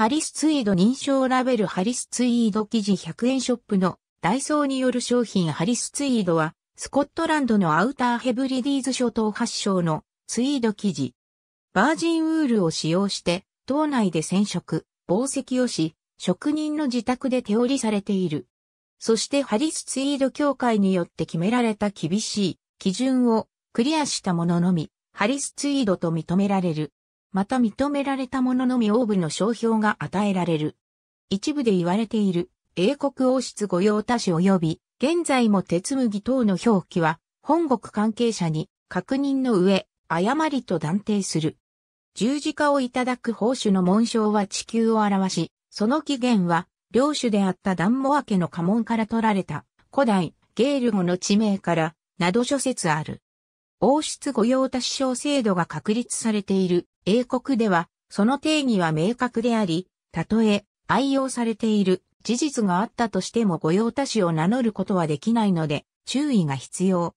ハリスツイード認証ラベルハリスツイード記事100円ショップのダイソーによる商品ハリスツイードは、スコットランドのアウターヘブリディーズ諸島発祥のツイード生地。バージンウールを使用して、島内で染色、紡績をし、職人の自宅で手織りされている。そしてハリスツイード協会によって決められた厳しい基準をクリアしたもののみ、ハリスツイードと認められる。また認められた者のみ王部の商標が与えられる。一部で言われている、英国王室御用達及び、現在も鉄麦等の表記は、本国関係者に確認の上、誤りと断定する。十字架をいただく宝珠の紋章は地球を表し、その起源は、領主であったダンモア家の家紋から取られた、古代、ゲール語の地名から、など諸説ある。王室御用達章制度が確立されている英国では、その定義は明確であり、たとえ愛用されている事実があったとしても御用達を名乗ることはできないので、注意が必要。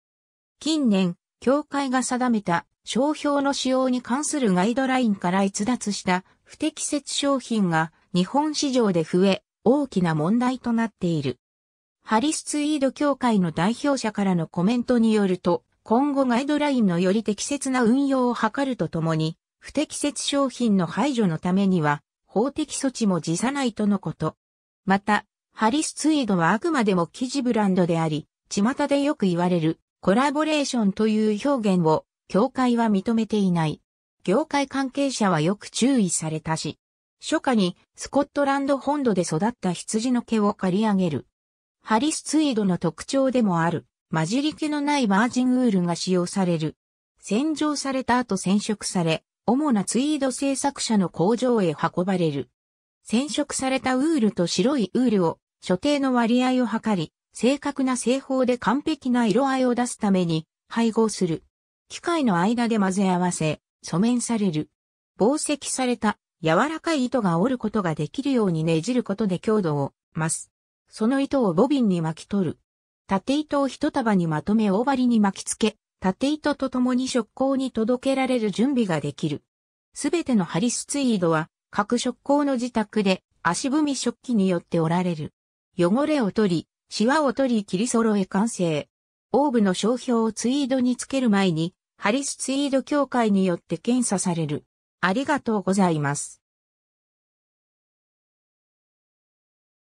近年、協会が定めた商標の使用に関するガイドラインから逸脱した不適切商品が日本市場で増え、大きな問題となっている。ハリスツイード協会の代表者からのコメントによると、今後ガイドラインのより適切な運用を図るとともに、不適切商品の排除のためには、法的措置も辞さないとのこと。また、ハリス・ツイードはあくまでも記事ブランドであり、巷でよく言われるコラボレーションという表現を、協会は認めていない。業界関係者はよく注意されたし、初夏にスコットランド本土で育った羊の毛を刈り上げる。ハリス・ツイードの特徴でもある、混じり気のないバージンウールが使用される。洗浄された後染色され、主なツイード製作者の工場へ運ばれる。染色されたウールと白いウールを所定の割合を測り、正確な製法で完璧な色合いを出すために配合する。機械の間で混ぜ合わせ、染めんされる。防石された柔らかい糸が折ることができるようにねじることで強度を増す。その糸をボビンに巻き取る。縦糸を一束にまとめ大針に巻き付け、縦糸と共に触行に届けられる準備ができる。すべてのハリスツイードは各触行の自宅で足踏み食器によって折られる。汚れを取り、シワを取り切り揃え完成。オーブの商標をツイードにつける前に、ハリスツイード協会によって検査される。ありがとうございます。